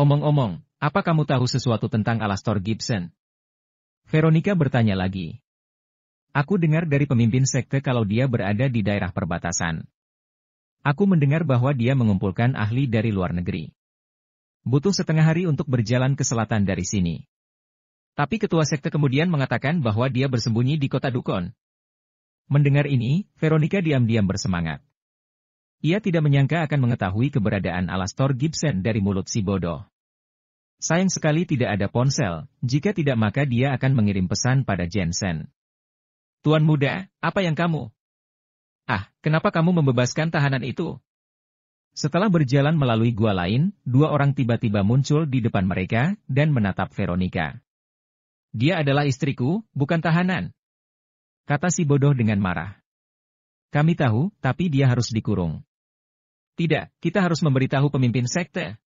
Omong-omong, apa kamu tahu sesuatu tentang Alastor Gibson? Veronica bertanya lagi. Aku dengar dari pemimpin sekte kalau dia berada di daerah perbatasan. Aku mendengar bahwa dia mengumpulkan ahli dari luar negeri. Butuh setengah hari untuk berjalan ke selatan dari sini. Tapi ketua sekte kemudian mengatakan bahwa dia bersembunyi di kota Dukon. Mendengar ini, Veronica diam-diam bersemangat. Ia tidak menyangka akan mengetahui keberadaan Alastor Gibson dari mulut si bodoh. Sayang sekali tidak ada ponsel, jika tidak maka dia akan mengirim pesan pada Jensen. Tuan muda, apa yang kamu? Ah, kenapa kamu membebaskan tahanan itu? Setelah berjalan melalui gua lain, dua orang tiba-tiba muncul di depan mereka dan menatap Veronica. Dia adalah istriku, bukan tahanan. Kata si bodoh dengan marah. Kami tahu, tapi dia harus dikurung. Tidak, kita harus memberitahu pemimpin sekte.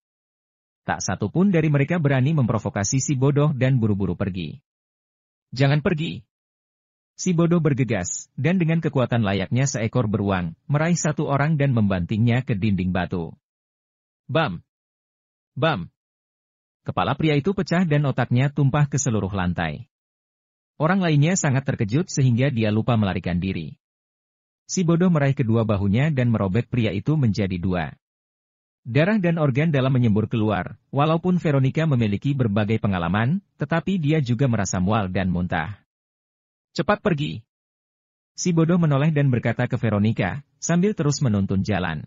Tak satu pun dari mereka berani memprovokasi si bodoh dan buru-buru pergi. Jangan pergi. Si bodoh bergegas, dan dengan kekuatan layaknya seekor beruang, meraih satu orang dan membantingnya ke dinding batu. Bam! Bam! Kepala pria itu pecah dan otaknya tumpah ke seluruh lantai. Orang lainnya sangat terkejut sehingga dia lupa melarikan diri. Si bodoh meraih kedua bahunya dan merobek pria itu menjadi dua. Darah dan organ dalam menyembur keluar, walaupun Veronica memiliki berbagai pengalaman, tetapi dia juga merasa mual dan muntah. Cepat pergi. Si bodoh menoleh dan berkata ke Veronica, sambil terus menuntun jalan.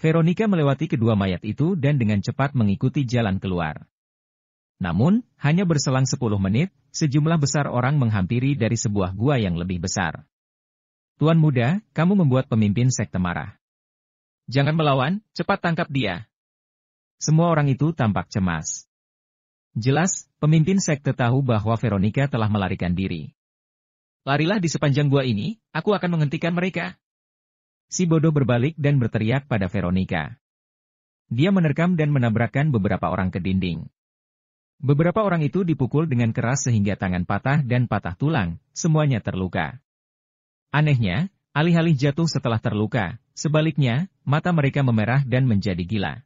Veronica melewati kedua mayat itu dan dengan cepat mengikuti jalan keluar. Namun, hanya berselang 10 menit, sejumlah besar orang menghampiri dari sebuah gua yang lebih besar. Tuan muda, kamu membuat pemimpin sekte marah. Jangan melawan, cepat tangkap dia. Semua orang itu tampak cemas. Jelas, pemimpin sekte tahu bahwa Veronica telah melarikan diri. Larilah di sepanjang gua ini, aku akan menghentikan mereka. Si bodoh berbalik dan berteriak pada Veronica. Dia menerkam dan menabrakkan beberapa orang ke dinding. Beberapa orang itu dipukul dengan keras sehingga tangan patah dan patah tulang, semuanya terluka. Anehnya, alih-alih jatuh setelah terluka, sebaliknya, mata mereka memerah dan menjadi gila.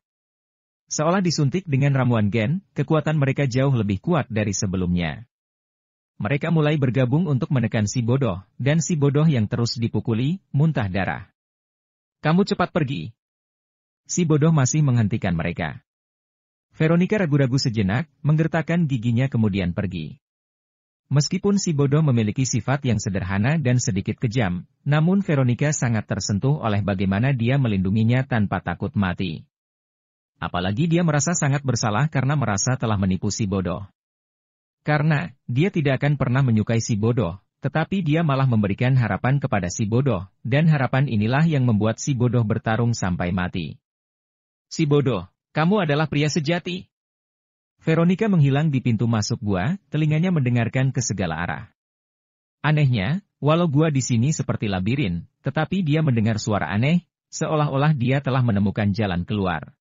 Seolah disuntik dengan ramuan gen, kekuatan mereka jauh lebih kuat dari sebelumnya. Mereka mulai bergabung untuk menekan si bodoh, dan si bodoh yang terus dipukuli, muntah darah. Kamu cepat pergi. Si bodoh masih menghentikan mereka. Veronica ragu-ragu sejenak, menggertakkan giginya kemudian pergi. Meskipun si bodoh memiliki sifat yang sederhana dan sedikit kejam, namun Veronica sangat tersentuh oleh bagaimana dia melindunginya tanpa takut mati. Apalagi dia merasa sangat bersalah karena merasa telah menipu si bodoh. Karena, dia tidak akan pernah menyukai si bodoh, tetapi dia malah memberikan harapan kepada si bodoh, dan harapan inilah yang membuat si bodoh bertarung sampai mati. Si bodoh, kamu adalah pria sejati. Veronica menghilang di pintu masuk gua, telinganya mendengarkan ke segala arah. Anehnya, walau gua di sini seperti labirin, tetapi dia mendengar suara aneh, seolah-olah dia telah menemukan jalan keluar.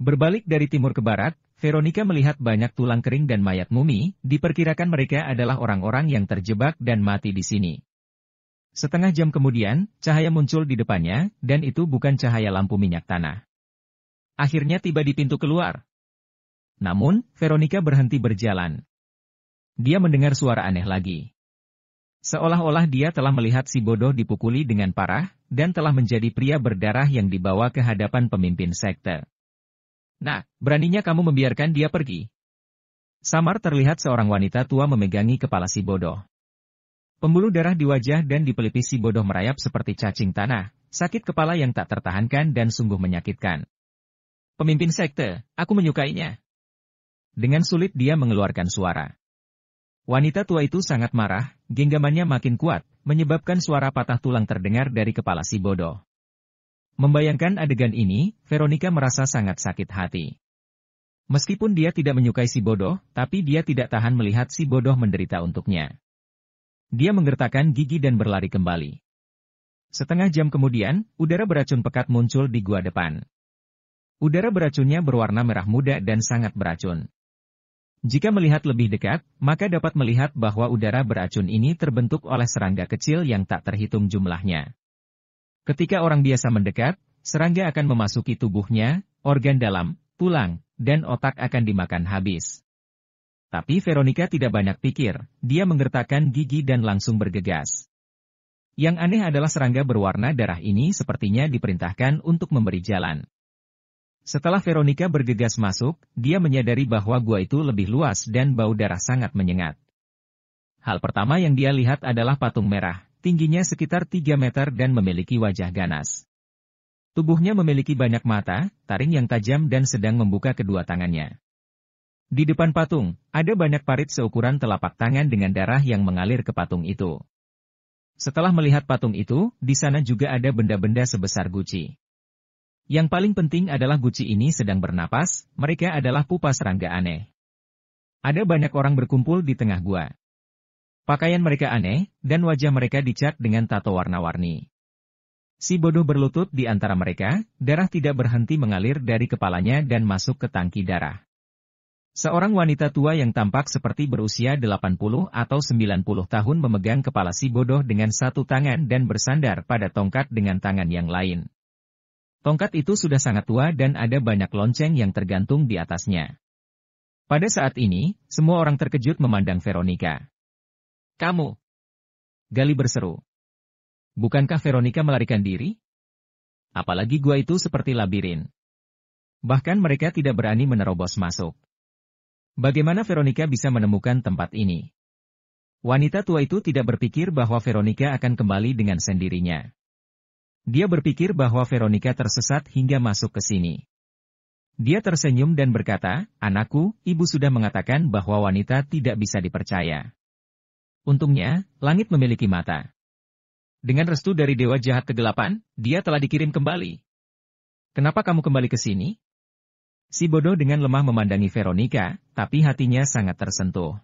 Berbalik dari timur ke barat, Veronica melihat banyak tulang kering dan mayat mumi, diperkirakan mereka adalah orang-orang yang terjebak dan mati di sini. Setengah jam kemudian, cahaya muncul di depannya, dan itu bukan cahaya lampu minyak tanah. Akhirnya tiba di pintu keluar, namun, Veronica berhenti berjalan. Dia mendengar suara aneh lagi. Seolah-olah dia telah melihat si bodoh dipukuli dengan parah, dan telah menjadi pria berdarah yang dibawa ke hadapan pemimpin sekte. Nah, beraninya kamu membiarkan dia pergi. Samar terlihat seorang wanita tua memegangi kepala si bodoh. Pembuluh darah di wajah dan di pelipis si bodoh merayap seperti cacing tanah, sakit kepala yang tak tertahankan dan sungguh menyakitkan. Pemimpin sekte, aku menyukainya. Dengan sulit dia mengeluarkan suara. Wanita tua itu sangat marah, genggamannya makin kuat, menyebabkan suara patah tulang terdengar dari kepala si bodoh. Membayangkan adegan ini, Veronica merasa sangat sakit hati. Meskipun dia tidak menyukai si bodoh, tapi dia tidak tahan melihat si bodoh menderita untuknya. Dia menggertakkan gigi dan berlari kembali. Setengah jam kemudian, udara beracun pekat muncul di gua depan. Udara beracunnya berwarna merah muda dan sangat beracun. Jika melihat lebih dekat, maka dapat melihat bahwa udara beracun ini terbentuk oleh serangga kecil yang tak terhitung jumlahnya. Ketika orang biasa mendekat, serangga akan memasuki tubuhnya, organ dalam, tulang, dan otak akan dimakan habis. Tapi Veronica tidak banyak pikir, dia menggertakkan gigi dan langsung bergegas. Yang aneh adalah serangga berwarna darah ini sepertinya diperintahkan untuk memberi jalan. Setelah Veronica bergegas masuk, dia menyadari bahwa gua itu lebih luas dan bau darah sangat menyengat. Hal pertama yang dia lihat adalah patung merah, tingginya sekitar 3 meter dan memiliki wajah ganas. Tubuhnya memiliki banyak mata, taring yang tajam dan sedang membuka kedua tangannya. Di depan patung, ada banyak parit seukuran telapak tangan dengan darah yang mengalir ke patung itu. Setelah melihat patung itu, di sana juga ada benda-benda sebesar guci. Yang paling penting adalah guci ini sedang bernapas, mereka adalah pupa serangga aneh. Ada banyak orang berkumpul di tengah gua. Pakaian mereka aneh, dan wajah mereka dicat dengan tato warna-warni. Si bodoh berlutut di antara mereka, darah tidak berhenti mengalir dari kepalanya dan masuk ke tangki darah. Seorang wanita tua yang tampak seperti berusia 80 atau 90 tahun memegang kepala si bodoh dengan satu tangan dan bersandar pada tongkat dengan tangan yang lain. Tongkat itu sudah sangat tua dan ada banyak lonceng yang tergantung di atasnya. Pada saat ini, semua orang terkejut memandang Veronica. Kamu! Gali berseru. Bukankah Veronica melarikan diri? Apalagi gua itu seperti labirin. Bahkan mereka tidak berani menerobos masuk. Bagaimana Veronica bisa menemukan tempat ini? Wanita tua itu tidak berpikir bahwa Veronica akan kembali dengan sendirinya. Dia berpikir bahwa Veronica tersesat hingga masuk ke sini. Dia tersenyum dan berkata, Anakku, ibu sudah mengatakan bahwa wanita tidak bisa dipercaya. Untungnya, langit memiliki mata. Dengan restu dari Dewa Jahat Kegelapan, dia telah dikirim kembali. Kenapa kamu kembali ke sini? Si bodoh dengan lemah memandangi Veronica, tapi hatinya sangat tersentuh.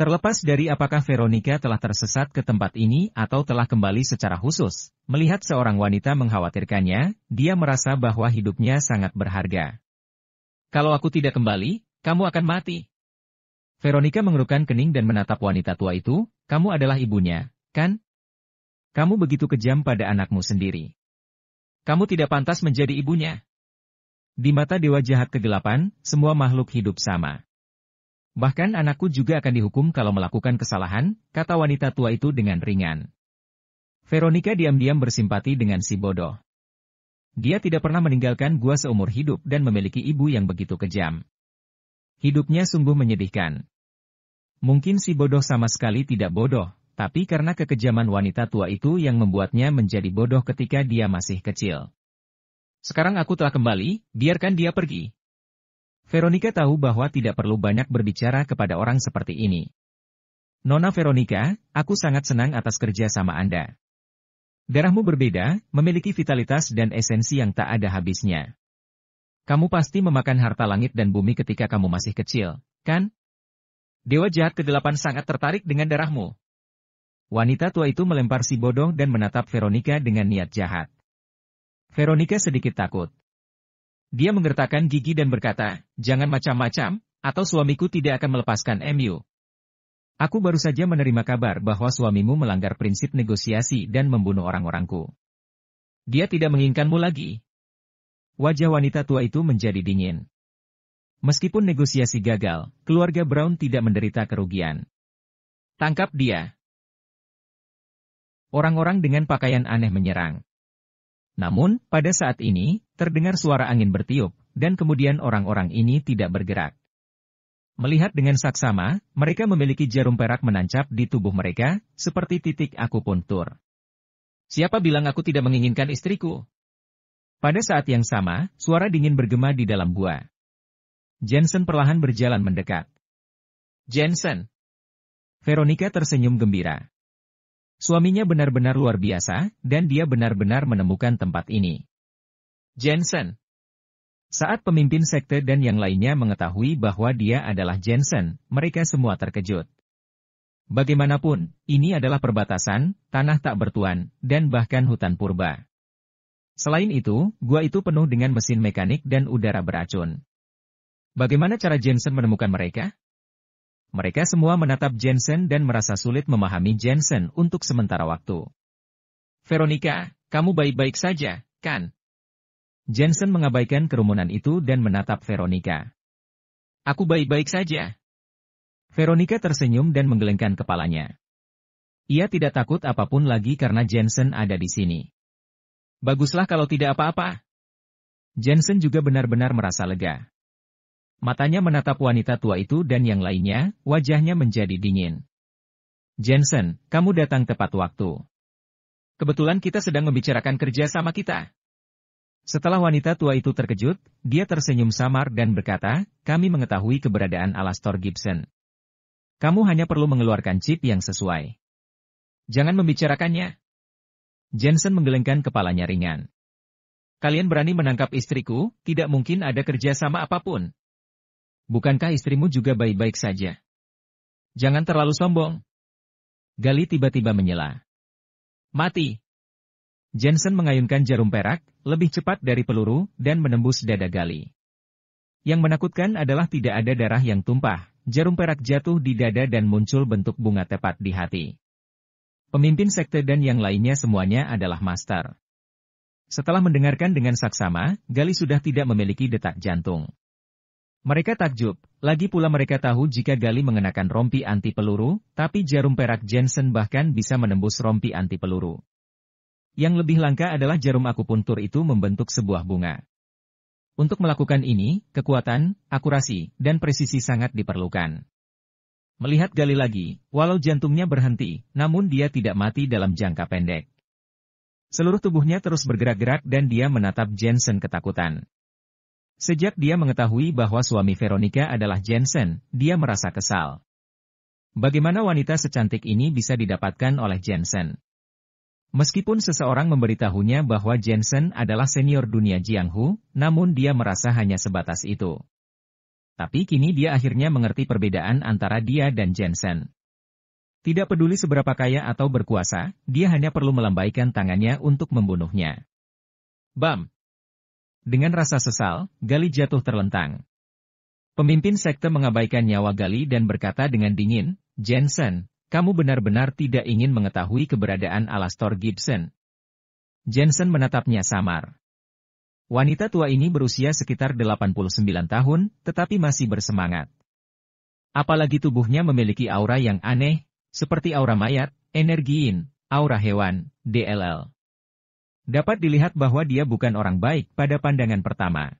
Terlepas dari apakah Veronica telah tersesat ke tempat ini atau telah kembali secara khusus, melihat seorang wanita mengkhawatirkannya, dia merasa bahwa hidupnya sangat berharga. Kalau aku tidak kembali, kamu akan mati. Veronica mengerutkan kening dan menatap wanita tua itu, kamu adalah ibunya, kan? Kamu begitu kejam pada anakmu sendiri. Kamu tidak pantas menjadi ibunya. Di mata dewa jahat kegelapan, semua makhluk hidup sama. Bahkan anakku juga akan dihukum kalau melakukan kesalahan, kata wanita tua itu dengan ringan. Veronica diam-diam bersimpati dengan si bodoh. Dia tidak pernah meninggalkan gua seumur hidup dan memiliki ibu yang begitu kejam. Hidupnya sungguh menyedihkan. Mungkin si bodoh sama sekali tidak bodoh, tapi karena kekejaman wanita tua itu yang membuatnya menjadi bodoh ketika dia masih kecil. Sekarang aku telah kembali, biarkan dia pergi, Veronica tahu bahwa tidak perlu banyak berbicara kepada orang seperti ini. Nona Veronica, aku sangat senang atas kerja sama Anda. Darahmu berbeda, memiliki vitalitas dan esensi yang tak ada habisnya. Kamu pasti memakan harta langit dan bumi ketika kamu masih kecil, kan? Dewa jahat ke-8 sangat tertarik dengan darahmu. Wanita tua itu melempar si bodoh dan menatap Veronica dengan niat jahat. Veronica sedikit takut, dia menggertakkan gigi dan berkata, jangan macam-macam, atau suamiku tidak akan melepaskan MU. Aku baru saja menerima kabar bahwa suamimu melanggar prinsip negosiasi dan membunuh orang-orangku. Dia tidak menginginkanmu lagi. Wajah wanita tua itu menjadi dingin. Meskipun negosiasi gagal, keluarga Brown tidak menderita kerugian. Tangkap dia. Orang-orang dengan pakaian aneh menyerang. Namun, pada saat ini, terdengar suara angin bertiup, dan kemudian orang-orang ini tidak bergerak. Melihat dengan saksama, mereka memiliki jarum perak menancap di tubuh mereka, seperti titik akupuntur. Siapa bilang aku tidak menginginkan istriku? Pada saat yang sama, suara dingin bergema di dalam gua. Jensen perlahan berjalan mendekat. Jensen! Veronica tersenyum gembira. Suaminya benar-benar luar biasa, dan dia benar-benar menemukan tempat ini. Jensen Saat pemimpin sekte dan yang lainnya mengetahui bahwa dia adalah Jensen, mereka semua terkejut. Bagaimanapun, ini adalah perbatasan, tanah tak bertuan, dan bahkan hutan purba. Selain itu, gua itu penuh dengan mesin mekanik dan udara beracun. Bagaimana cara Jensen menemukan mereka? Mereka semua menatap Jensen dan merasa sulit memahami Jensen untuk sementara waktu. Veronica, kamu baik-baik saja, kan? Jensen mengabaikan kerumunan itu dan menatap Veronica. Aku baik-baik saja. Veronica tersenyum dan menggelengkan kepalanya. Ia tidak takut apapun lagi karena Jensen ada di sini. Baguslah kalau tidak apa-apa. Jensen juga benar-benar merasa lega. Matanya menatap wanita tua itu dan yang lainnya, wajahnya menjadi dingin. Jensen, kamu datang tepat waktu. Kebetulan kita sedang membicarakan kerja sama kita. Setelah wanita tua itu terkejut, dia tersenyum samar dan berkata, kami mengetahui keberadaan Alastor Gibson. Kamu hanya perlu mengeluarkan chip yang sesuai. Jangan membicarakannya. Jensen menggelengkan kepalanya ringan. Kalian berani menangkap istriku, tidak mungkin ada kerja sama apapun. Bukankah istrimu juga baik-baik saja? Jangan terlalu sombong. Gali tiba-tiba menyela. Mati. Jensen mengayunkan jarum perak, lebih cepat dari peluru, dan menembus dada Gali. Yang menakutkan adalah tidak ada darah yang tumpah, jarum perak jatuh di dada dan muncul bentuk bunga tepat di hati. Pemimpin sekte dan yang lainnya semuanya adalah master. Setelah mendengarkan dengan saksama, Gali sudah tidak memiliki detak jantung. Mereka takjub, lagi pula mereka tahu jika Gali mengenakan rompi anti peluru, tapi jarum perak Jensen bahkan bisa menembus rompi anti peluru. Yang lebih langka adalah jarum akupuntur itu membentuk sebuah bunga. Untuk melakukan ini, kekuatan, akurasi, dan presisi sangat diperlukan. Melihat Gali lagi, walau jantungnya berhenti, namun dia tidak mati dalam jangka pendek. Seluruh tubuhnya terus bergerak-gerak dan dia menatap Jensen ketakutan. Sejak dia mengetahui bahwa suami Veronica adalah Jensen, dia merasa kesal. Bagaimana wanita secantik ini bisa didapatkan oleh Jensen? Meskipun seseorang memberitahunya bahwa Jensen adalah senior dunia Jianghu, namun dia merasa hanya sebatas itu. Tapi kini dia akhirnya mengerti perbedaan antara dia dan Jensen. Tidak peduli seberapa kaya atau berkuasa, dia hanya perlu melambaikan tangannya untuk membunuhnya. Bam! Dengan rasa sesal, Gali jatuh terlentang. Pemimpin sekte mengabaikan nyawa Gali dan berkata dengan dingin, Jensen, kamu benar-benar tidak ingin mengetahui keberadaan Alastor Gibson. Jensen menatapnya samar. Wanita tua ini berusia sekitar 89 tahun, tetapi masih bersemangat. Apalagi tubuhnya memiliki aura yang aneh, seperti aura mayat, energiin, aura hewan, DLL dapat dilihat bahwa dia bukan orang baik pada pandangan pertama.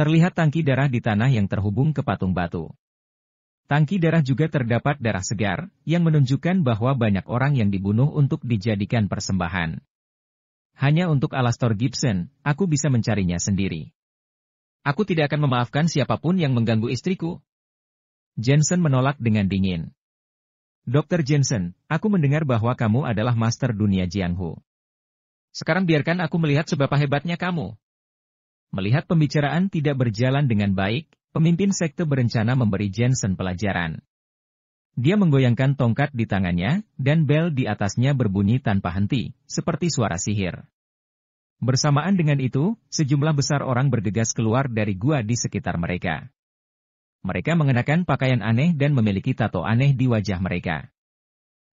Terlihat tangki darah di tanah yang terhubung ke patung batu. Tangki darah juga terdapat darah segar, yang menunjukkan bahwa banyak orang yang dibunuh untuk dijadikan persembahan. Hanya untuk Alastor Gibson, aku bisa mencarinya sendiri. Aku tidak akan memaafkan siapapun yang mengganggu istriku. Jensen menolak dengan dingin. Dokter Jensen, aku mendengar bahwa kamu adalah master dunia Jianghu. Sekarang biarkan aku melihat seberapa hebatnya kamu. Melihat pembicaraan tidak berjalan dengan baik, pemimpin sekte berencana memberi Jensen pelajaran. Dia menggoyangkan tongkat di tangannya, dan bel di atasnya berbunyi tanpa henti, seperti suara sihir. Bersamaan dengan itu, sejumlah besar orang bergegas keluar dari gua di sekitar mereka. Mereka mengenakan pakaian aneh dan memiliki tato aneh di wajah mereka.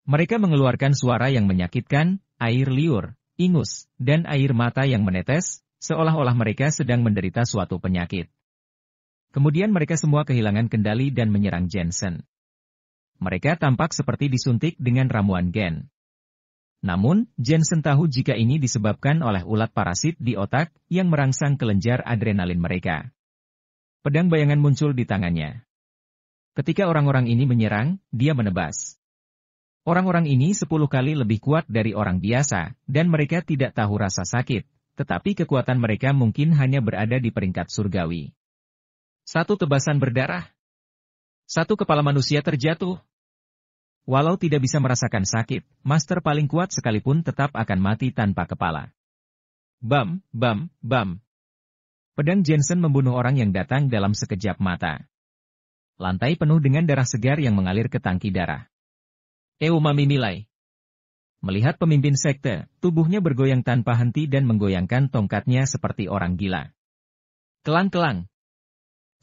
Mereka mengeluarkan suara yang menyakitkan, air liur, ingus, dan air mata yang menetes, seolah-olah mereka sedang menderita suatu penyakit. Kemudian mereka semua kehilangan kendali dan menyerang Jensen. Mereka tampak seperti disuntik dengan ramuan gen. Namun, Jensen tahu jika ini disebabkan oleh ulat parasit di otak yang merangsang kelenjar adrenalin mereka. Pedang bayangan muncul di tangannya. Ketika orang-orang ini menyerang, dia menebas. Orang-orang ini sepuluh kali lebih kuat dari orang biasa, dan mereka tidak tahu rasa sakit, tetapi kekuatan mereka mungkin hanya berada di peringkat surgawi. Satu tebasan berdarah. Satu kepala manusia terjatuh. Walau tidak bisa merasakan sakit, master paling kuat sekalipun tetap akan mati tanpa kepala. Bam, bam, bam. Pedang Jensen membunuh orang yang datang dalam sekejap mata. Lantai penuh dengan darah segar yang mengalir ke tangki darah. Eumami nilai. Melihat pemimpin sekte, tubuhnya bergoyang tanpa henti dan menggoyangkan tongkatnya seperti orang gila. Kelang-kelang.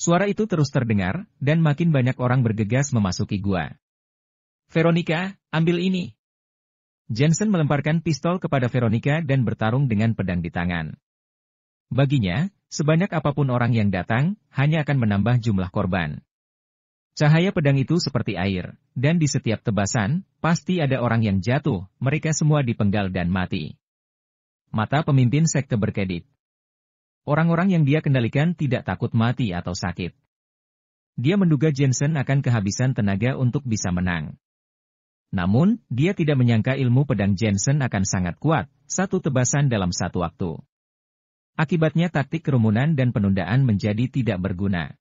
Suara itu terus terdengar, dan makin banyak orang bergegas memasuki gua. Veronica, ambil ini. Jensen melemparkan pistol kepada Veronica dan bertarung dengan pedang di tangan. Baginya, sebanyak apapun orang yang datang, hanya akan menambah jumlah korban. Cahaya pedang itu seperti air, dan di setiap tebasan, pasti ada orang yang jatuh, mereka semua dipenggal dan mati. Mata pemimpin sekte berkedip. Orang-orang yang dia kendalikan tidak takut mati atau sakit. Dia menduga Jensen akan kehabisan tenaga untuk bisa menang. Namun, dia tidak menyangka ilmu pedang Jensen akan sangat kuat, satu tebasan dalam satu waktu. Akibatnya taktik kerumunan dan penundaan menjadi tidak berguna.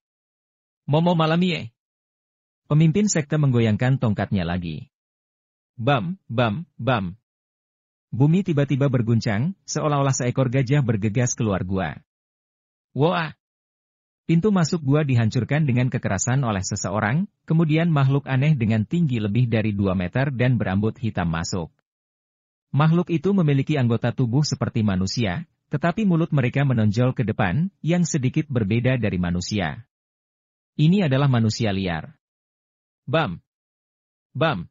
Momo Malamie Pemimpin sekte menggoyangkan tongkatnya lagi. Bam, bam, bam. Bumi tiba-tiba berguncang, seolah-olah seekor gajah bergegas keluar gua. Wah! Pintu masuk gua dihancurkan dengan kekerasan oleh seseorang, kemudian makhluk aneh dengan tinggi lebih dari 2 meter dan berambut hitam masuk. Makhluk itu memiliki anggota tubuh seperti manusia, tetapi mulut mereka menonjol ke depan, yang sedikit berbeda dari manusia. Ini adalah manusia liar. Bam! Bam!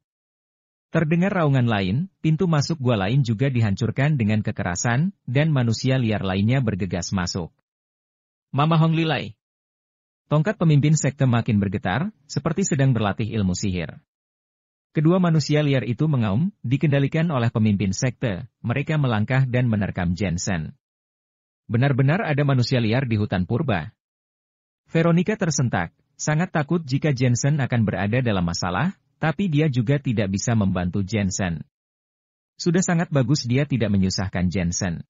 Terdengar raungan lain, pintu masuk gua lain juga dihancurkan dengan kekerasan, dan manusia liar lainnya bergegas masuk. Mama Hong Lilai. Tongkat pemimpin sekte makin bergetar, seperti sedang berlatih ilmu sihir. Kedua manusia liar itu mengaum, dikendalikan oleh pemimpin sekte, mereka melangkah dan menerkam Jensen. Benar-benar ada manusia liar di hutan purba. Veronica tersentak, Sangat takut jika Jensen akan berada dalam masalah, tapi dia juga tidak bisa membantu Jensen. Sudah sangat bagus dia tidak menyusahkan Jensen.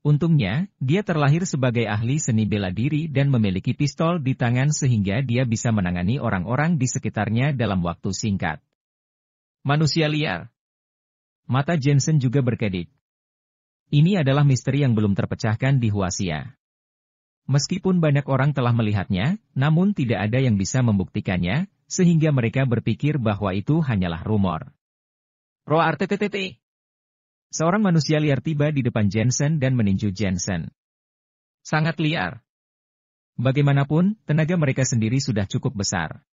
Untungnya, dia terlahir sebagai ahli seni bela diri dan memiliki pistol di tangan sehingga dia bisa menangani orang-orang di sekitarnya dalam waktu singkat. Manusia liar. Mata Jensen juga berkedip. Ini adalah misteri yang belum terpecahkan di Huasia. Meskipun banyak orang telah melihatnya, namun tidak ada yang bisa membuktikannya, sehingga mereka berpikir bahwa itu hanyalah rumor. Roar tttt. Seorang manusia liar tiba di depan Jensen dan meninju Jensen. Sangat liar. Bagaimanapun, tenaga mereka sendiri sudah cukup besar.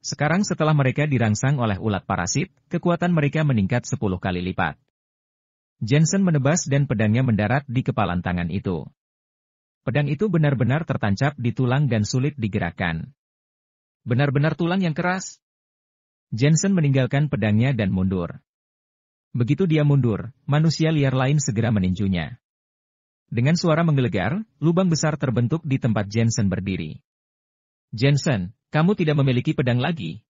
Sekarang setelah mereka dirangsang oleh ulat parasit, kekuatan mereka meningkat 10 kali lipat. Jensen menebas dan pedangnya mendarat di kepalan tangan itu. Pedang itu benar-benar tertancap di tulang dan sulit digerakkan. Benar-benar tulang yang keras. Jensen meninggalkan pedangnya dan mundur. Begitu dia mundur, manusia liar lain segera meninjunya. Dengan suara menggelegar, lubang besar terbentuk di tempat Jensen berdiri. Jensen, kamu tidak memiliki pedang lagi.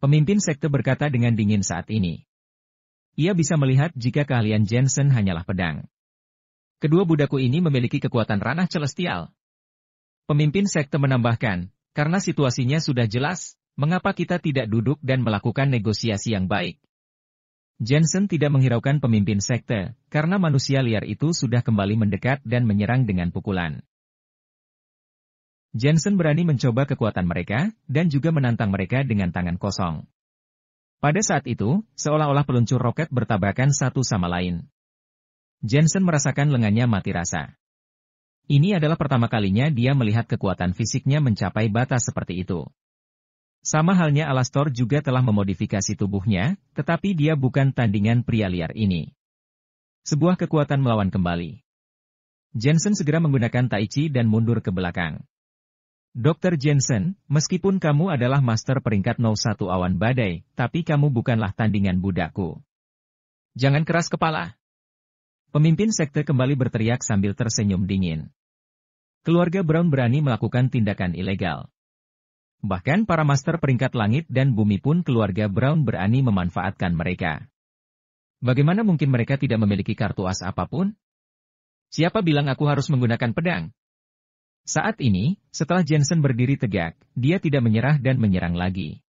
Pemimpin sekte berkata dengan dingin saat ini. Ia bisa melihat jika keahlian Jensen hanyalah pedang. Kedua budaku ini memiliki kekuatan ranah celestial. Pemimpin sekte menambahkan, karena situasinya sudah jelas, mengapa kita tidak duduk dan melakukan negosiasi yang baik? Jensen tidak menghiraukan pemimpin sekte, karena manusia liar itu sudah kembali mendekat dan menyerang dengan pukulan. Jensen berani mencoba kekuatan mereka, dan juga menantang mereka dengan tangan kosong. Pada saat itu, seolah-olah peluncur roket bertabrakan satu sama lain. Jensen merasakan lengannya mati rasa. Ini adalah pertama kalinya dia melihat kekuatan fisiknya mencapai batas seperti itu. Sama halnya Alastor juga telah memodifikasi tubuhnya, tetapi dia bukan tandingan pria liar ini. Sebuah kekuatan melawan kembali. Jensen segera menggunakan Taichi dan mundur ke belakang. Dr. Jensen, meskipun kamu adalah master peringkat 01 awan badai, tapi kamu bukanlah tandingan budakku. Jangan keras kepala. Pemimpin sekte kembali berteriak sambil tersenyum dingin. Keluarga Brown berani melakukan tindakan ilegal. Bahkan para master peringkat langit dan bumi pun keluarga Brown berani memanfaatkan mereka. Bagaimana mungkin mereka tidak memiliki kartu as apapun? Siapa bilang aku harus menggunakan pedang? Saat ini, setelah Jensen berdiri tegak, dia tidak menyerah dan menyerang lagi.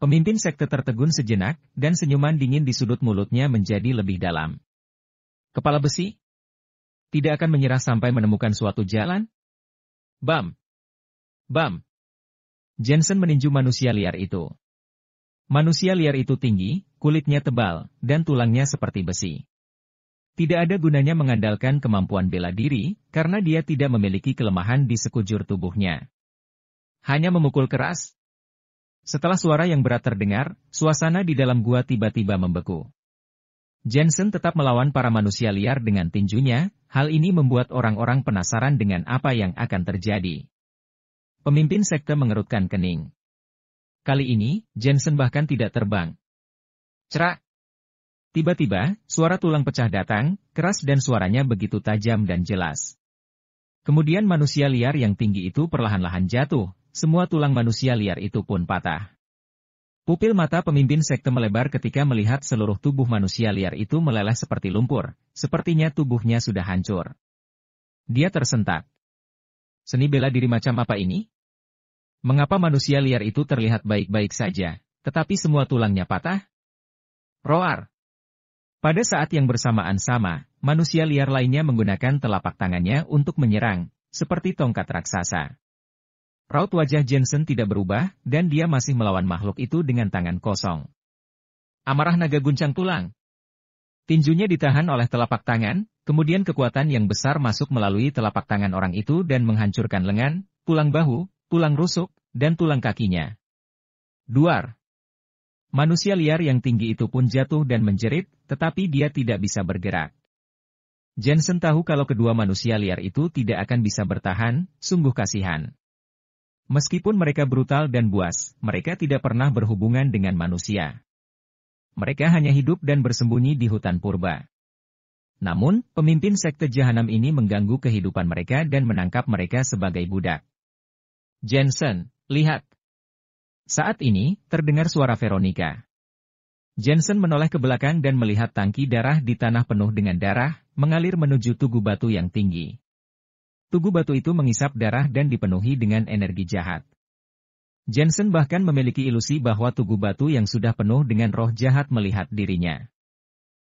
Pemimpin sekte tertegun sejenak, dan senyuman dingin di sudut mulutnya menjadi lebih dalam. Kepala besi? Tidak akan menyerah sampai menemukan suatu jalan? Bam! Bam! Jensen meninju manusia liar itu. Manusia liar itu tinggi, kulitnya tebal, dan tulangnya seperti besi. Tidak ada gunanya mengandalkan kemampuan bela diri, karena dia tidak memiliki kelemahan di sekujur tubuhnya. Hanya memukul keras. Setelah suara yang berat terdengar, suasana di dalam gua tiba-tiba membeku. Jensen tetap melawan para manusia liar dengan tinjunya, hal ini membuat orang-orang penasaran dengan apa yang akan terjadi. Pemimpin sekte mengerutkan kening. Kali ini, Jensen bahkan tidak terbang. Cerak! Tiba-tiba, suara tulang pecah datang, keras dan suaranya begitu tajam dan jelas. Kemudian manusia liar yang tinggi itu perlahan-lahan jatuh, semua tulang manusia liar itu pun patah. Pupil mata pemimpin sekte melebar ketika melihat seluruh tubuh manusia liar itu meleleh seperti lumpur, sepertinya tubuhnya sudah hancur. Dia tersentak. Seni bela diri macam apa ini? Mengapa manusia liar itu terlihat baik-baik saja, tetapi semua tulangnya patah? Roar. Pada saat yang bersamaan sama, manusia liar lainnya menggunakan telapak tangannya untuk menyerang, seperti tongkat raksasa. Raut wajah Jensen tidak berubah, dan dia masih melawan makhluk itu dengan tangan kosong. Amarah naga guncang tulang. Tinjunya ditahan oleh telapak tangan, kemudian kekuatan yang besar masuk melalui telapak tangan orang itu dan menghancurkan lengan, tulang bahu, tulang rusuk, dan tulang kakinya. Duar. Manusia liar yang tinggi itu pun jatuh dan menjerit, tetapi dia tidak bisa bergerak. Jensen tahu kalau kedua manusia liar itu tidak akan bisa bertahan, sungguh kasihan. Meskipun mereka brutal dan buas, mereka tidak pernah berhubungan dengan manusia. Mereka hanya hidup dan bersembunyi di hutan purba. Namun, pemimpin sekte jahanam ini mengganggu kehidupan mereka dan menangkap mereka sebagai budak. Jensen, lihat. Saat ini, terdengar suara Veronica. Jensen menoleh ke belakang dan melihat tangki darah di tanah penuh dengan darah, mengalir menuju tugu batu yang tinggi. Tugu batu itu mengisap darah dan dipenuhi dengan energi jahat. Jensen bahkan memiliki ilusi bahwa tugu batu yang sudah penuh dengan roh jahat melihat dirinya.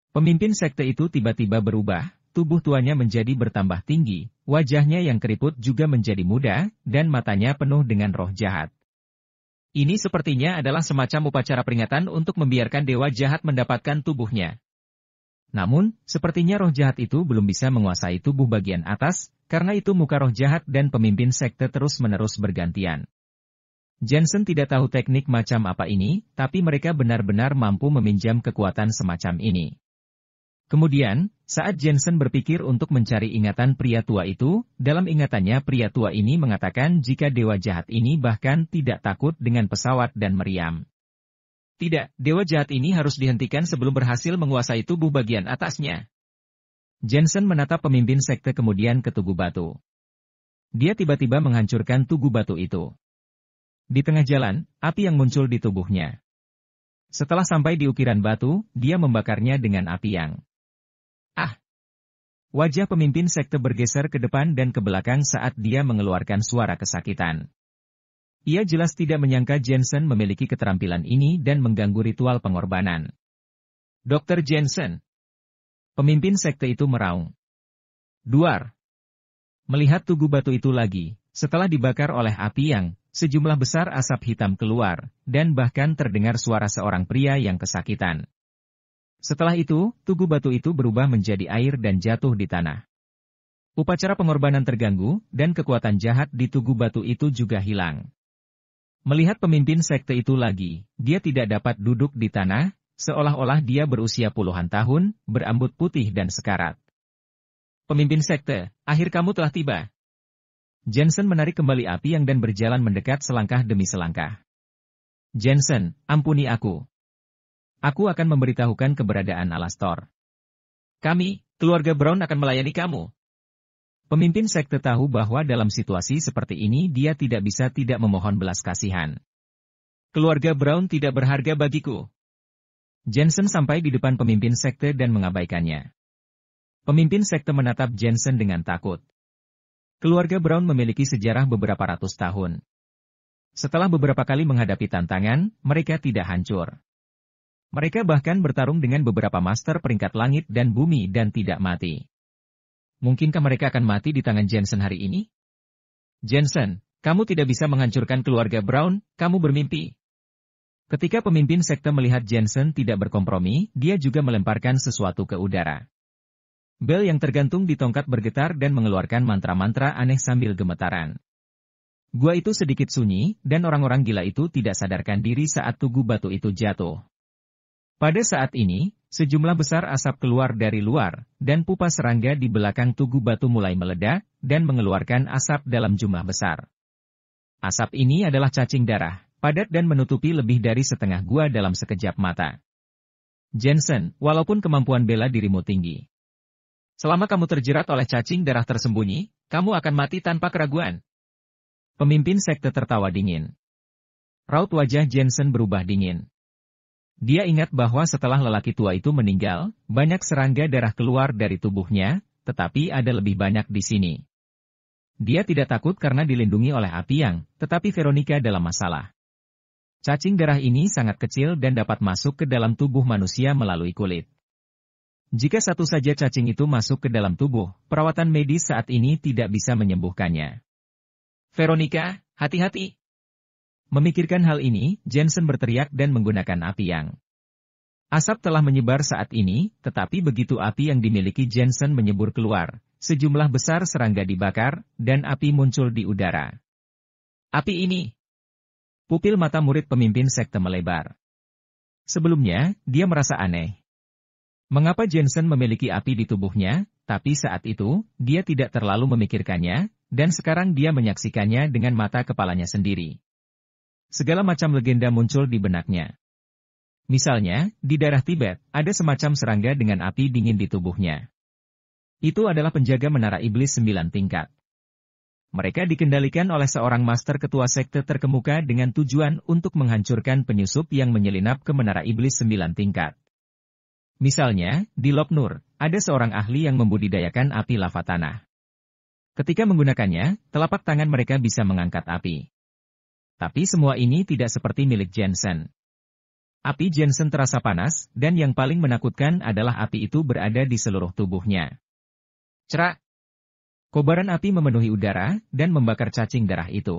Pemimpin sekte itu tiba-tiba berubah, tubuh tuanya menjadi bertambah tinggi, wajahnya yang keriput juga menjadi muda, dan matanya penuh dengan roh jahat. Ini sepertinya adalah semacam upacara peringatan untuk membiarkan dewa jahat mendapatkan tubuhnya. Namun, sepertinya roh jahat itu belum bisa menguasai tubuh bagian atas, karena itu muka roh jahat dan pemimpin sekte terus-menerus bergantian. Jensen tidak tahu teknik macam apa ini, tapi mereka benar-benar mampu meminjam kekuatan semacam ini. Kemudian, saat Jensen berpikir untuk mencari ingatan pria tua itu, dalam ingatannya pria tua ini mengatakan jika dewa jahat ini bahkan tidak takut dengan pesawat dan meriam. Tidak, dewa jahat ini harus dihentikan sebelum berhasil menguasai tubuh bagian atasnya. Jensen menatap pemimpin sekte kemudian ke Tugu Batu. Dia tiba-tiba menghancurkan Tugu Batu itu. Di tengah jalan, api yang muncul di tubuhnya. Setelah sampai di ukiran batu, dia membakarnya dengan api yang... Ah! Wajah pemimpin sekte bergeser ke depan dan ke belakang saat dia mengeluarkan suara kesakitan. Ia jelas tidak menyangka Jensen memiliki keterampilan ini dan mengganggu ritual pengorbanan. Dr. Jensen, Pemimpin sekte itu meraung. Duar. Melihat tugu batu itu lagi, setelah dibakar oleh api yang sejumlah besar asap hitam keluar, dan bahkan terdengar suara seorang pria yang kesakitan. Setelah itu, tugu batu itu berubah menjadi air dan jatuh di tanah. Upacara pengorbanan terganggu, dan kekuatan jahat di tugu batu itu juga hilang. Melihat pemimpin sekte itu lagi, dia tidak dapat duduk di tanah, Seolah-olah dia berusia puluhan tahun, berambut putih dan sekarat. Pemimpin sekte, akhir kamu telah tiba. Jensen menarik kembali api yang dan berjalan mendekat selangkah demi selangkah. Jensen, ampuni aku. Aku akan memberitahukan keberadaan Alastor. Kami, keluarga Brown akan melayani kamu. Pemimpin sekte tahu bahwa dalam situasi seperti ini dia tidak bisa tidak memohon belas kasihan. Keluarga Brown tidak berharga bagiku. Jensen sampai di depan pemimpin sekte dan mengabaikannya. Pemimpin sekte menatap Jensen dengan takut. Keluarga Brown memiliki sejarah beberapa ratus tahun. Setelah beberapa kali menghadapi tantangan, mereka tidak hancur. Mereka bahkan bertarung dengan beberapa master peringkat langit dan bumi dan tidak mati. Mungkinkah mereka akan mati di tangan Jensen hari ini? Jensen, kamu tidak bisa menghancurkan keluarga Brown, kamu bermimpi. Ketika pemimpin sekte melihat Jensen tidak berkompromi, dia juga melemparkan sesuatu ke udara. Bell yang tergantung di tongkat bergetar dan mengeluarkan mantra-mantra aneh sambil gemetaran. Gua itu sedikit sunyi, dan orang-orang gila itu tidak sadarkan diri saat tugu batu itu jatuh. Pada saat ini, sejumlah besar asap keluar dari luar, dan pupa serangga di belakang tugu batu mulai meledak, dan mengeluarkan asap dalam jumlah besar. Asap ini adalah cacing darah, padat dan menutupi lebih dari setengah gua dalam sekejap mata. Jensen, walaupun kemampuan bela dirimu tinggi. Selama kamu terjerat oleh cacing darah tersembunyi, kamu akan mati tanpa keraguan. Pemimpin sekte tertawa dingin. Raut wajah Jensen berubah dingin. Dia ingat bahwa setelah lelaki tua itu meninggal, banyak serangga darah keluar dari tubuhnya, tetapi ada lebih banyak di sini. Dia tidak takut karena dilindungi oleh api yang, tetapi Veronica dalam masalah. Cacing darah ini sangat kecil dan dapat masuk ke dalam tubuh manusia melalui kulit. Jika satu saja cacing itu masuk ke dalam tubuh, perawatan medis saat ini tidak bisa menyembuhkannya. Veronica, hati-hati. Memikirkan hal ini, Jensen berteriak dan menggunakan api yang Asap telah menyebar saat ini, tetapi begitu api yang dimiliki Jensen menyebur keluar, sejumlah besar serangga dibakar, dan api muncul di udara. Api ini Pupil mata murid pemimpin sekte melebar. Sebelumnya, dia merasa aneh. Mengapa Jensen memiliki api di tubuhnya, tapi saat itu, dia tidak terlalu memikirkannya, dan sekarang dia menyaksikannya dengan mata kepalanya sendiri. Segala macam legenda muncul di benaknya. Misalnya, di daerah Tibet, ada semacam serangga dengan api dingin di tubuhnya. Itu adalah penjaga menara iblis sembilan tingkat. Mereka dikendalikan oleh seorang master ketua sekte terkemuka dengan tujuan untuk menghancurkan penyusup yang menyelinap ke menara iblis sembilan tingkat. Misalnya, di Lop Nur, ada seorang ahli yang membudidayakan api lava tanah. Ketika menggunakannya, telapak tangan mereka bisa mengangkat api. Tapi semua ini tidak seperti milik Jensen. Api Jensen terasa panas, dan yang paling menakutkan adalah api itu berada di seluruh tubuhnya. Cerak, Kobaran api memenuhi udara dan membakar cacing darah itu.